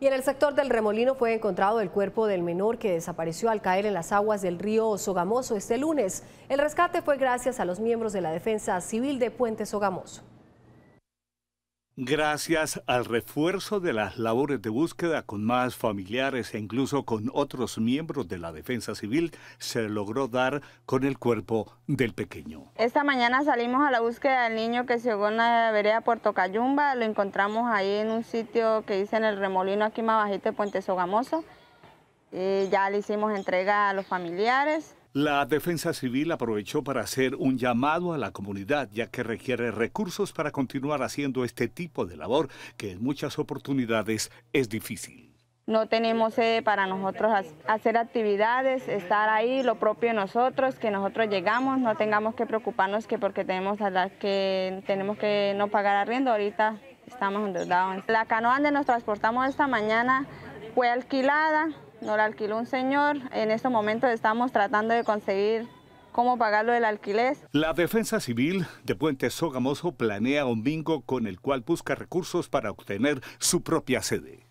Y en el sector del remolino fue encontrado el cuerpo del menor que desapareció al caer en las aguas del río Sogamoso este lunes. El rescate fue gracias a los miembros de la Defensa Civil de Puente Sogamoso. Gracias al refuerzo de las labores de búsqueda con más familiares e incluso con otros miembros de la defensa civil, se logró dar con el cuerpo del pequeño. Esta mañana salimos a la búsqueda del niño que se ahogó en la vereda Puerto Cayumba. Lo encontramos ahí en un sitio que dice en el remolino aquí más bajito de Puente Sogamoso. Eh, ya le hicimos entrega a los familiares. La Defensa Civil aprovechó para hacer un llamado a la comunidad, ya que requiere recursos para continuar haciendo este tipo de labor, que en muchas oportunidades es difícil. No tenemos eh, para nosotros hacer actividades, estar ahí, lo propio nosotros, que nosotros llegamos, no tengamos que preocuparnos que porque tenemos que tenemos que no pagar arriendo, ahorita estamos endeudados. La canoa donde nos transportamos esta mañana fue alquilada, no la alquiló un señor. En estos momentos estamos tratando de conseguir cómo pagarlo el alquiler. La Defensa Civil de Puente Sogamoso planea un bingo con el cual busca recursos para obtener su propia sede.